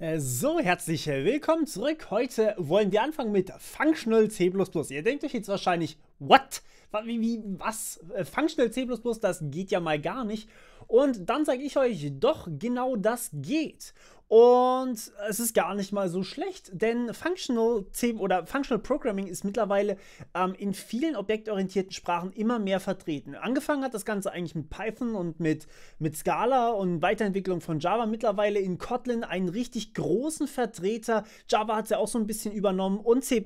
Äh, so, herzlich willkommen zurück. Heute wollen wir anfangen mit Functional C++. Ihr denkt euch jetzt wahrscheinlich, what? Wie, wie, was? Äh, Functional C++, das geht ja mal gar nicht. Und dann sage ich euch, doch, genau das geht. Und es ist gar nicht mal so schlecht, denn Functional oder Functional Programming ist mittlerweile ähm, in vielen objektorientierten Sprachen immer mehr vertreten. Angefangen hat das Ganze eigentlich mit Python und mit, mit Scala und Weiterentwicklung von Java. Mittlerweile in Kotlin einen richtig großen Vertreter. Java hat es ja auch so ein bisschen übernommen und C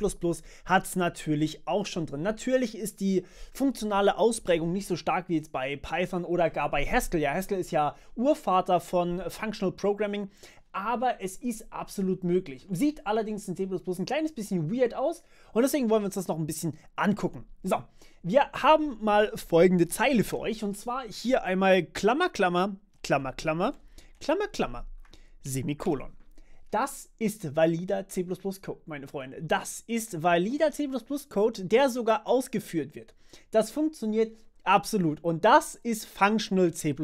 hat es natürlich auch schon drin. Natürlich ist die funktionale Ausprägung nicht so stark wie jetzt bei Python oder gar bei Haskell. Ja, Haskell ist ja Urvater von Functional Programming aber es ist absolut möglich. Sieht allerdings in C++ ein kleines bisschen weird aus und deswegen wollen wir uns das noch ein bisschen angucken. So, wir haben mal folgende Zeile für euch und zwar hier einmal Klammer, Klammer, Klammer, Klammer, Klammer, Klammer, Semikolon. Das ist valider C++-Code, meine Freunde. Das ist valider C++-Code, der sogar ausgeführt wird. Das funktioniert Absolut. Und das ist Functional C.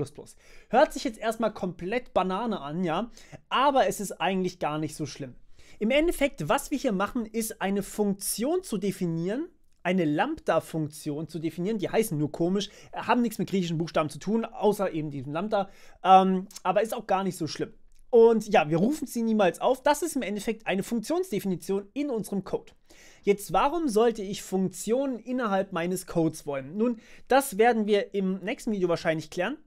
Hört sich jetzt erstmal komplett Banane an, ja, aber es ist eigentlich gar nicht so schlimm. Im Endeffekt, was wir hier machen, ist eine Funktion zu definieren, eine Lambda-Funktion zu definieren. Die heißen nur komisch, haben nichts mit griechischen Buchstaben zu tun, außer eben diesem Lambda. Ähm, aber ist auch gar nicht so schlimm. Und ja, wir rufen sie niemals auf. Das ist im Endeffekt eine Funktionsdefinition in unserem Code. Jetzt, warum sollte ich Funktionen innerhalb meines Codes wollen? Nun, das werden wir im nächsten Video wahrscheinlich klären.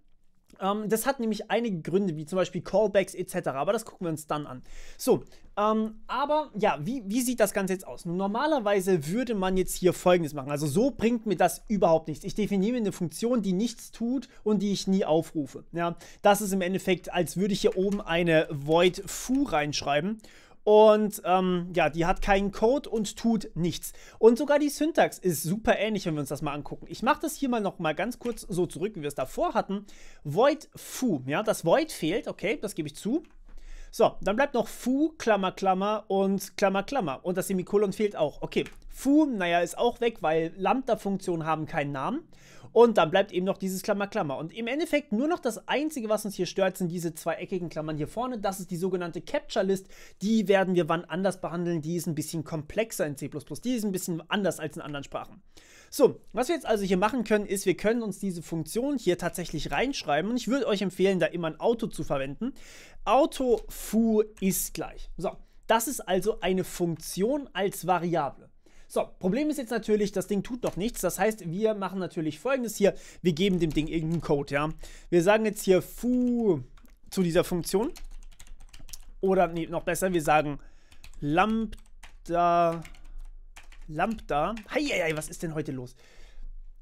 Ähm, das hat nämlich einige Gründe, wie zum Beispiel Callbacks etc. Aber das gucken wir uns dann an. So, ähm, aber ja, wie, wie sieht das Ganze jetzt aus? normalerweise würde man jetzt hier folgendes machen. Also so bringt mir das überhaupt nichts. Ich definiere eine Funktion, die nichts tut und die ich nie aufrufe. Ja, das ist im Endeffekt, als würde ich hier oben eine Void foo reinschreiben und ähm, ja, die hat keinen Code und tut nichts. Und sogar die Syntax ist super ähnlich, wenn wir uns das mal angucken. Ich mache das hier mal nochmal ganz kurz so zurück, wie wir es davor hatten. Void foo, ja, das Void fehlt, okay, das gebe ich zu. So, dann bleibt noch Fu, Klammer, Klammer und Klammer, Klammer. Und das Semikolon fehlt auch. Okay, Fu, naja, ist auch weg, weil Lambda-Funktionen haben keinen Namen. Und dann bleibt eben noch dieses Klammer, Klammer. Und im Endeffekt nur noch das Einzige, was uns hier stört, sind diese zweieckigen Klammern hier vorne. Das ist die sogenannte Capture-List. Die werden wir wann anders behandeln. Die ist ein bisschen komplexer in C++. Die ist ein bisschen anders als in anderen Sprachen. So, was wir jetzt also hier machen können, ist, wir können uns diese Funktion hier tatsächlich reinschreiben und ich würde euch empfehlen, da immer ein Auto zu verwenden. Auto foo ist gleich. So, das ist also eine Funktion als Variable. So, Problem ist jetzt natürlich, das Ding tut noch nichts. Das heißt, wir machen natürlich folgendes hier. Wir geben dem Ding irgendeinen Code, ja. Wir sagen jetzt hier foo zu dieser Funktion. Oder, nee, noch besser, wir sagen lambda Lambda. Heieiei, was ist denn heute los?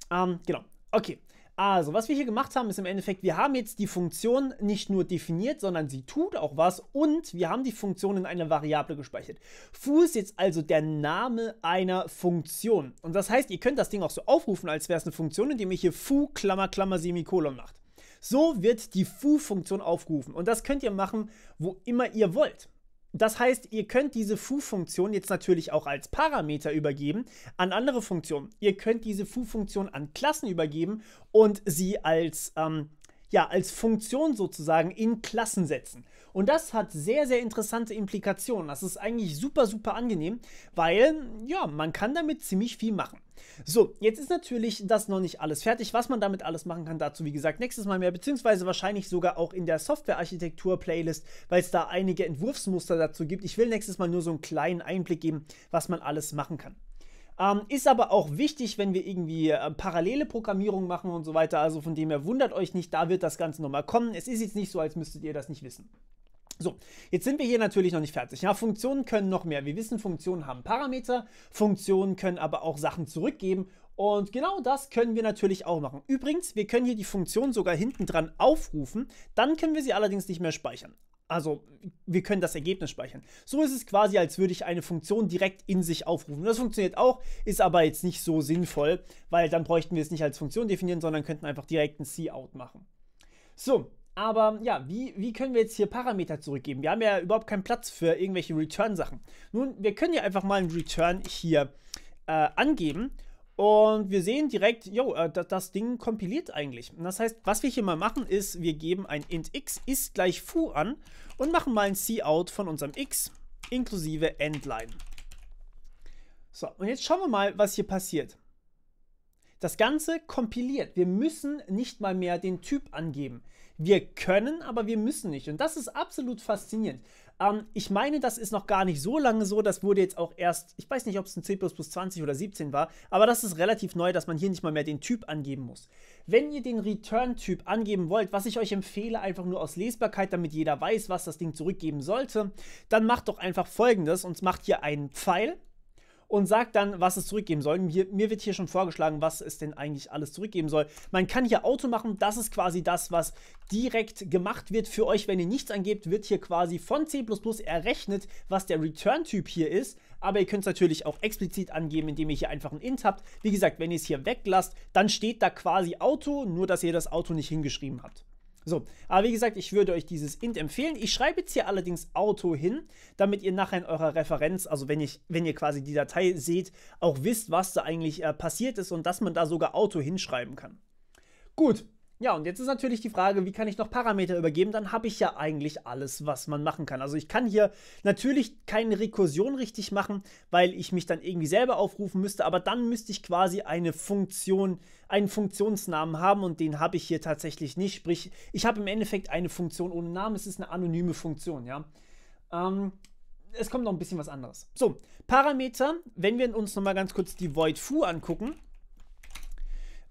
Ähm, genau. Okay. Also, was wir hier gemacht haben, ist im Endeffekt, wir haben jetzt die Funktion nicht nur definiert, sondern sie tut auch was und wir haben die Funktion in einer Variable gespeichert. Foo ist jetzt also der Name einer Funktion. Und das heißt, ihr könnt das Ding auch so aufrufen, als wäre es eine Funktion, indem ihr hier foo, Klammer, Klammer, Semikolon macht. So wird die foo-Funktion aufgerufen und das könnt ihr machen, wo immer ihr wollt. Das heißt, ihr könnt diese foo-Funktion jetzt natürlich auch als Parameter übergeben an andere Funktionen. Ihr könnt diese foo-Funktion an Klassen übergeben und sie als ähm, ja, als Funktion sozusagen in Klassen setzen. Und das hat sehr, sehr interessante Implikationen. Das ist eigentlich super, super angenehm, weil, ja, man kann damit ziemlich viel machen. So, jetzt ist natürlich das noch nicht alles fertig. Was man damit alles machen kann, dazu wie gesagt nächstes Mal mehr, beziehungsweise wahrscheinlich sogar auch in der Softwarearchitektur-Playlist, weil es da einige Entwurfsmuster dazu gibt. Ich will nächstes Mal nur so einen kleinen Einblick geben, was man alles machen kann. Ähm, ist aber auch wichtig, wenn wir irgendwie äh, parallele Programmierung machen und so weiter. Also von dem her wundert euch nicht, da wird das Ganze nochmal kommen. Es ist jetzt nicht so, als müsstet ihr das nicht wissen. So, jetzt sind wir hier natürlich noch nicht fertig. Ja, Funktionen können noch mehr. Wir wissen, Funktionen haben Parameter, Funktionen können aber auch Sachen zurückgeben und genau das können wir natürlich auch machen. Übrigens, wir können hier die Funktion sogar hinten dran aufrufen, dann können wir sie allerdings nicht mehr speichern. Also wir können das Ergebnis speichern. So ist es quasi, als würde ich eine Funktion direkt in sich aufrufen. Das funktioniert auch, ist aber jetzt nicht so sinnvoll, weil dann bräuchten wir es nicht als Funktion definieren, sondern könnten einfach direkt ein Cout machen. So, aber ja, wie, wie können wir jetzt hier Parameter zurückgeben? Wir haben ja überhaupt keinen Platz für irgendwelche Return-Sachen. Nun, wir können ja einfach mal einen Return hier äh, angeben und wir sehen direkt, jo, äh, das Ding kompiliert eigentlich. Das heißt, was wir hier mal machen, ist, wir geben ein int x ist gleich foo an und machen mal ein cout von unserem x inklusive endline. So, und jetzt schauen wir mal, was hier passiert. Das Ganze kompiliert. Wir müssen nicht mal mehr den Typ angeben. Wir können, aber wir müssen nicht. Und das ist absolut faszinierend. Ähm, ich meine, das ist noch gar nicht so lange so. Das wurde jetzt auch erst, ich weiß nicht, ob es ein C 20 oder 17 war, aber das ist relativ neu, dass man hier nicht mal mehr den Typ angeben muss. Wenn ihr den Return-Typ angeben wollt, was ich euch empfehle, einfach nur aus Lesbarkeit, damit jeder weiß, was das Ding zurückgeben sollte, dann macht doch einfach folgendes und macht hier einen Pfeil und sagt dann, was es zurückgeben soll. Mir, mir, wird hier schon vorgeschlagen, was es denn eigentlich alles zurückgeben soll. Man kann hier Auto machen, das ist quasi das, was direkt gemacht wird für euch. Wenn ihr nichts angebt, wird hier quasi von C++ errechnet, was der Return-Typ hier ist. Aber ihr könnt es natürlich auch explizit angeben, indem ihr hier einfach ein int habt. Wie gesagt, wenn ihr es hier weglasst, dann steht da quasi Auto, nur dass ihr das Auto nicht hingeschrieben habt. So, aber wie gesagt, ich würde euch dieses int empfehlen. Ich schreibe jetzt hier allerdings Auto hin, damit ihr nachher in eurer Referenz, also wenn, ich, wenn ihr quasi die Datei seht, auch wisst, was da eigentlich äh, passiert ist und dass man da sogar Auto hinschreiben kann. Gut, ja, und jetzt ist natürlich die Frage, wie kann ich noch Parameter übergeben? Dann habe ich ja eigentlich alles, was man machen kann. Also ich kann hier natürlich keine Rekursion richtig machen, weil ich mich dann irgendwie selber aufrufen müsste, aber dann müsste ich quasi eine Funktion, einen Funktionsnamen haben und den habe ich hier tatsächlich nicht. Sprich, ich habe im Endeffekt eine Funktion ohne Namen, es ist eine anonyme Funktion, ja. Ähm, es kommt noch ein bisschen was anderes. So, Parameter, wenn wir uns nochmal ganz kurz die Void Foo angucken,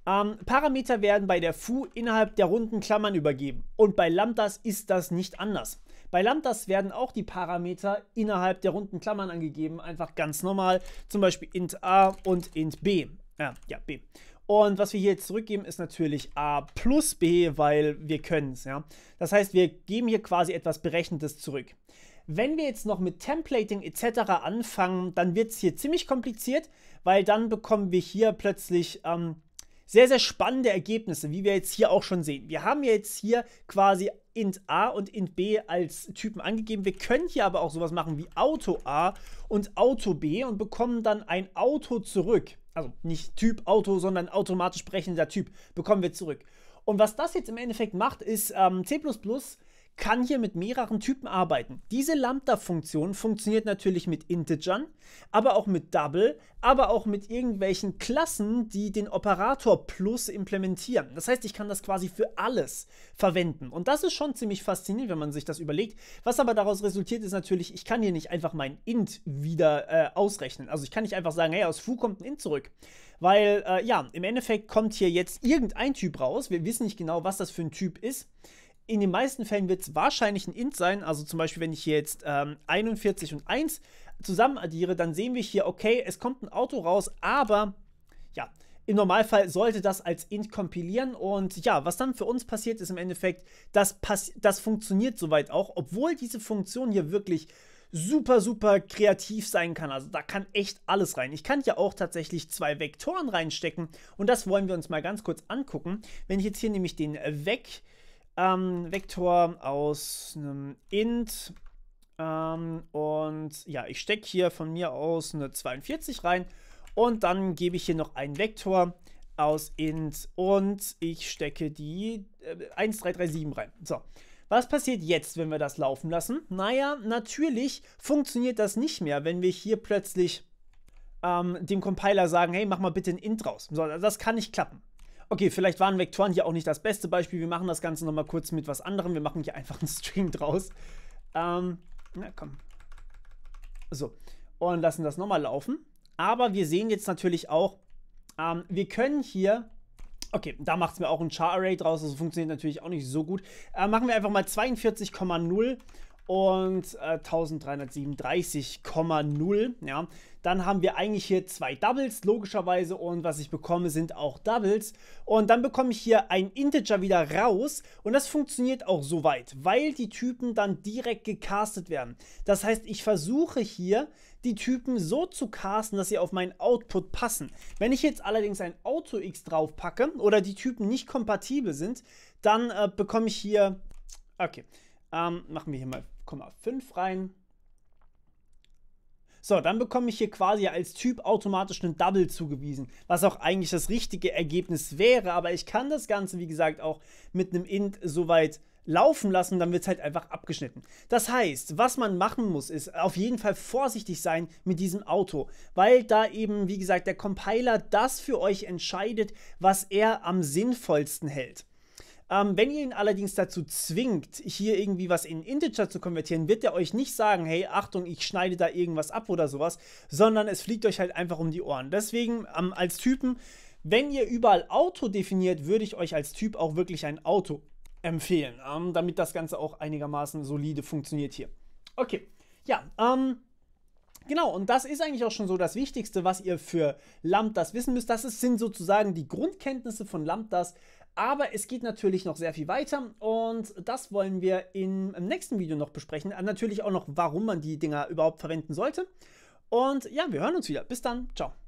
ähm, Parameter werden bei der Foo innerhalb der runden Klammern übergeben und bei Lambdas ist das nicht anders. Bei Lambdas werden auch die Parameter innerhalb der runden Klammern angegeben, einfach ganz normal, zum Beispiel int a und int b. Ja, ja, b. Und was wir hier jetzt zurückgeben, ist natürlich a plus b, weil wir können es. Ja? Das heißt, wir geben hier quasi etwas Berechnendes zurück. Wenn wir jetzt noch mit Templating etc. anfangen, dann wird es hier ziemlich kompliziert, weil dann bekommen wir hier plötzlich ähm, sehr, sehr spannende Ergebnisse, wie wir jetzt hier auch schon sehen. Wir haben jetzt hier quasi int a und int b als Typen angegeben. Wir können hier aber auch sowas machen wie Auto a und Auto b und bekommen dann ein Auto zurück. Also nicht Typ Auto, sondern automatisch sprechender Typ bekommen wir zurück. Und was das jetzt im Endeffekt macht, ist ähm, C++ kann hier mit mehreren Typen arbeiten. Diese Lambda-Funktion funktioniert natürlich mit Integern, aber auch mit Double, aber auch mit irgendwelchen Klassen, die den Operator Plus implementieren. Das heißt, ich kann das quasi für alles verwenden. Und das ist schon ziemlich faszinierend, wenn man sich das überlegt. Was aber daraus resultiert, ist natürlich, ich kann hier nicht einfach mein int wieder äh, ausrechnen. Also ich kann nicht einfach sagen, hey, aus foo kommt ein int zurück. Weil, äh, ja, im Endeffekt kommt hier jetzt irgendein Typ raus. Wir wissen nicht genau, was das für ein Typ ist in den meisten Fällen wird es wahrscheinlich ein Int sein. Also zum Beispiel, wenn ich hier jetzt ähm, 41 und 1 zusammen addiere, dann sehen wir hier, okay, es kommt ein Auto raus, aber ja, im Normalfall sollte das als int kompilieren und ja, was dann für uns passiert ist im Endeffekt, das, das funktioniert soweit auch, obwohl diese Funktion hier wirklich super, super kreativ sein kann. Also da kann echt alles rein. Ich kann ja auch tatsächlich zwei Vektoren reinstecken und das wollen wir uns mal ganz kurz angucken. Wenn ich jetzt hier nämlich den Vec ähm, Vektor aus einem int. Ähm, und ja, ich stecke hier von mir aus eine 42 rein. Und dann gebe ich hier noch einen Vektor aus int und ich stecke die äh, 1337 rein. So. Was passiert jetzt, wenn wir das laufen lassen? Naja, natürlich funktioniert das nicht mehr, wenn wir hier plötzlich ähm, dem Compiler sagen, hey, mach mal bitte ein int raus. So, das kann nicht klappen. Okay, vielleicht waren Vektoren hier auch nicht das beste Beispiel. Wir machen das Ganze nochmal kurz mit was anderem. Wir machen hier einfach einen Stream draus. Ähm, na komm. So. Und lassen das nochmal laufen. Aber wir sehen jetzt natürlich auch, ähm, wir können hier Okay, da macht es mir auch ein Char-Array draus, also funktioniert natürlich auch nicht so gut. Äh, machen wir einfach mal 42,0 und äh, 1337,0. Ja. Dann haben wir eigentlich hier zwei Doubles, logischerweise. Und was ich bekomme, sind auch Doubles. Und dann bekomme ich hier ein Integer wieder raus. Und das funktioniert auch soweit, weil die Typen dann direkt gecastet werden. Das heißt, ich versuche hier die Typen so zu casten, dass sie auf meinen Output passen. Wenn ich jetzt allerdings ein Auto-X drauf packe oder die Typen nicht kompatibel sind, dann äh, bekomme ich hier... Okay, ähm, machen wir hier mal 0,5 rein. So, dann bekomme ich hier quasi als Typ automatisch einen Double zugewiesen, was auch eigentlich das richtige Ergebnis wäre, aber ich kann das Ganze, wie gesagt, auch mit einem int soweit laufen lassen, dann wird es halt einfach abgeschnitten. Das heißt, was man machen muss, ist auf jeden Fall vorsichtig sein mit diesem Auto, weil da eben, wie gesagt, der Compiler das für euch entscheidet, was er am sinnvollsten hält. Ähm, wenn ihr ihn allerdings dazu zwingt, hier irgendwie was in Integer zu konvertieren, wird er euch nicht sagen, hey, Achtung, ich schneide da irgendwas ab oder sowas, sondern es fliegt euch halt einfach um die Ohren. Deswegen ähm, als Typen, wenn ihr überall Auto definiert, würde ich euch als Typ auch wirklich ein Auto empfehlen, ähm, damit das Ganze auch einigermaßen solide funktioniert hier. Okay, ja, ähm, Genau, und das ist eigentlich auch schon so das Wichtigste, was ihr für Lambdas wissen müsst. Das sind sozusagen die Grundkenntnisse von Lambdas, aber es geht natürlich noch sehr viel weiter und das wollen wir in, im nächsten Video noch besprechen. Natürlich auch noch, warum man die Dinger überhaupt verwenden sollte. Und ja, wir hören uns wieder. Bis dann. Ciao.